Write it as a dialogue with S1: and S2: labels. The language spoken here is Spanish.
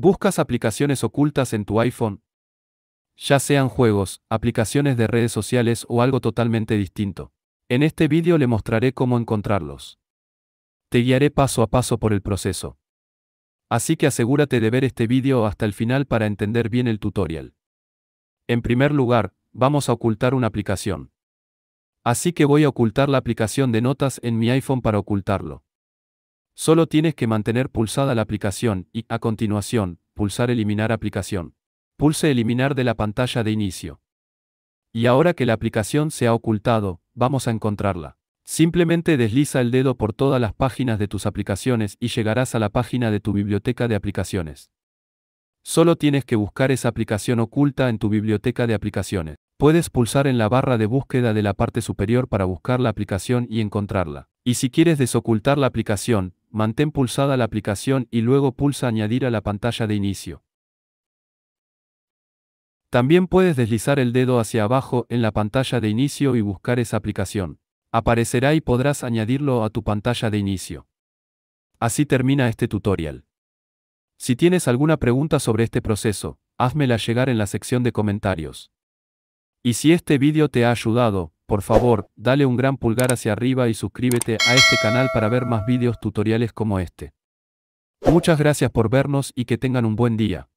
S1: ¿Buscas aplicaciones ocultas en tu iPhone? Ya sean juegos, aplicaciones de redes sociales o algo totalmente distinto. En este vídeo le mostraré cómo encontrarlos. Te guiaré paso a paso por el proceso. Así que asegúrate de ver este vídeo hasta el final para entender bien el tutorial. En primer lugar, vamos a ocultar una aplicación. Así que voy a ocultar la aplicación de notas en mi iPhone para ocultarlo. Solo tienes que mantener pulsada la aplicación y, a continuación, pulsar Eliminar aplicación. Pulse Eliminar de la pantalla de inicio. Y ahora que la aplicación se ha ocultado, vamos a encontrarla. Simplemente desliza el dedo por todas las páginas de tus aplicaciones y llegarás a la página de tu biblioteca de aplicaciones. Solo tienes que buscar esa aplicación oculta en tu biblioteca de aplicaciones. Puedes pulsar en la barra de búsqueda de la parte superior para buscar la aplicación y encontrarla. Y si quieres desocultar la aplicación, Mantén pulsada la aplicación y luego pulsa Añadir a la pantalla de inicio. También puedes deslizar el dedo hacia abajo en la pantalla de inicio y buscar esa aplicación. Aparecerá y podrás añadirlo a tu pantalla de inicio. Así termina este tutorial. Si tienes alguna pregunta sobre este proceso, házmela llegar en la sección de comentarios. Y si este vídeo te ha ayudado, por favor, dale un gran pulgar hacia arriba y suscríbete a este canal para ver más vídeos tutoriales como este. Muchas gracias por vernos y que tengan un buen día.